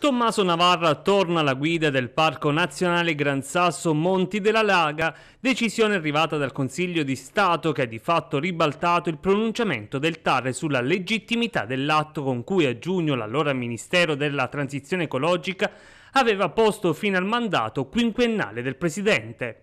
Tommaso Navarra torna alla guida del Parco Nazionale Gran Sasso Monti della Laga, decisione arrivata dal Consiglio di Stato che ha di fatto ribaltato il pronunciamento del TAR sulla legittimità dell'atto con cui a giugno l'allora Ministero della Transizione Ecologica aveva posto fine al mandato quinquennale del Presidente.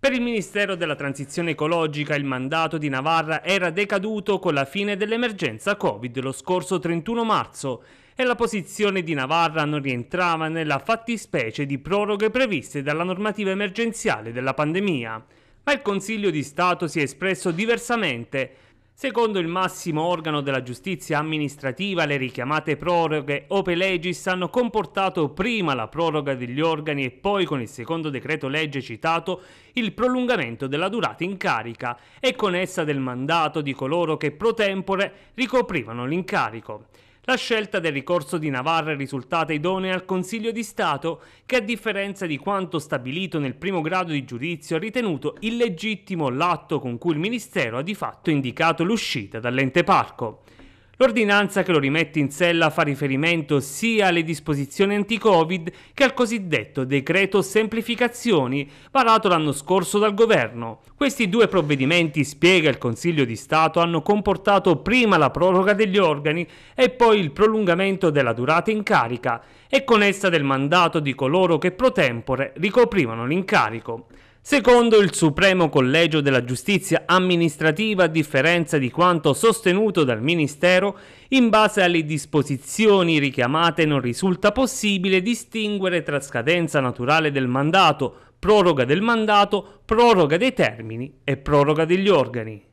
Per il Ministero della Transizione Ecologica il mandato di Navarra era decaduto con la fine dell'emergenza Covid lo scorso 31 marzo e la posizione di Navarra non rientrava nella fattispecie di proroghe previste dalla normativa emergenziale della pandemia. Ma il Consiglio di Stato si è espresso diversamente Secondo il massimo organo della giustizia amministrativa, le richiamate proroghe Ope Legis hanno comportato prima la proroga degli organi e poi con il secondo decreto legge citato il prolungamento della durata in carica e con essa del mandato di coloro che pro tempore ricoprivano l'incarico. La scelta del ricorso di Navarra è risultata idonea al Consiglio di Stato, che a differenza di quanto stabilito nel primo grado di giudizio ha ritenuto illegittimo l'atto con cui il Ministero ha di fatto indicato l'uscita dall'ente parco. L'ordinanza che lo rimette in sella fa riferimento sia alle disposizioni anti-Covid che al cosiddetto decreto semplificazioni varato l'anno scorso dal governo. Questi due provvedimenti, spiega il Consiglio di Stato, hanno comportato prima la proroga degli organi e poi il prolungamento della durata in carica e con essa del mandato di coloro che pro tempore ricoprivano l'incarico. Secondo il Supremo Collegio della Giustizia amministrativa, a differenza di quanto sostenuto dal Ministero, in base alle disposizioni richiamate non risulta possibile distinguere tra scadenza naturale del mandato, proroga del mandato, proroga dei termini e proroga degli organi.